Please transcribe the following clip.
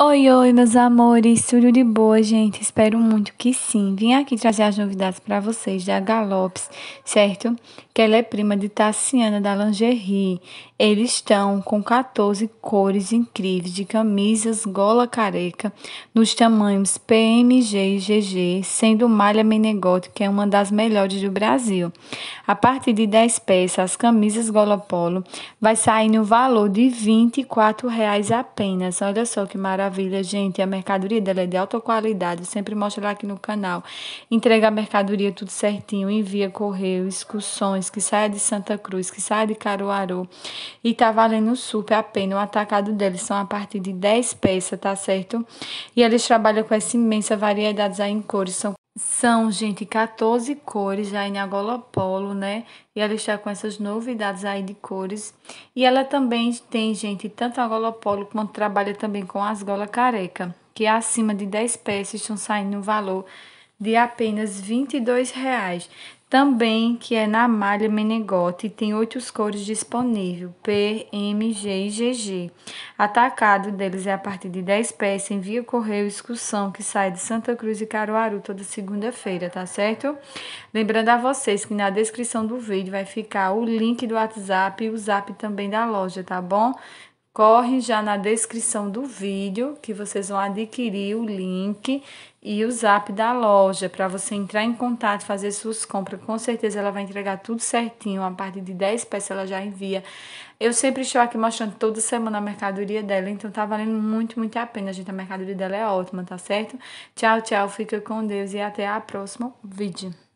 Oi, oi, meus amores, tudo de boa, gente? Espero muito que sim. Vim aqui trazer as novidades para vocês da Galopes, certo? Que ela é prima de Tassiana da Lingerie. Eles estão com 14 cores incríveis de camisas gola careca nos tamanhos PMG e GG, sendo Malha Menegote, que é uma das melhores do Brasil. A partir de 10 peças, as camisas gola polo vai sair no valor de R$ 24 apenas. Olha só que maravilha maravilha, gente. A mercadoria dela é de alta qualidade. Sempre mostro lá aqui no canal. Entrega a mercadoria tudo certinho. Envia correio, excursões, que saia de Santa Cruz, que saia de Caruaru. E tá valendo super a pena. O atacado deles são a partir de 10 peças, tá certo? E eles trabalham com essa imensa variedade aí em cores. São são, gente, 14 cores já em Agolopolo, né? E ela está com essas novidades aí de cores. E ela também tem, gente, tanto a Agolopolo quanto trabalha também com as gola careca, que é acima de 10 peças estão saindo no valor de apenas R$ 22,00, também que é na malha Menegote e tem oito cores disponíveis, P, M, G e GG. Atacado deles é a partir de 10 peças, envia correio excursão que sai de Santa Cruz e Caruaru toda segunda-feira, tá certo? Lembrando a vocês que na descrição do vídeo vai ficar o link do WhatsApp e o zap também da loja, tá bom? corre já na descrição do vídeo que vocês vão adquirir o link e o zap da loja para você entrar em contato, fazer suas compras. Com certeza ela vai entregar tudo certinho, a partir de 10 peças ela já envia. Eu sempre estou aqui mostrando toda semana a mercadoria dela, então tá valendo muito, muito a pena, gente. A mercadoria dela é ótima, tá certo? Tchau, tchau, fica com Deus e até o próximo vídeo.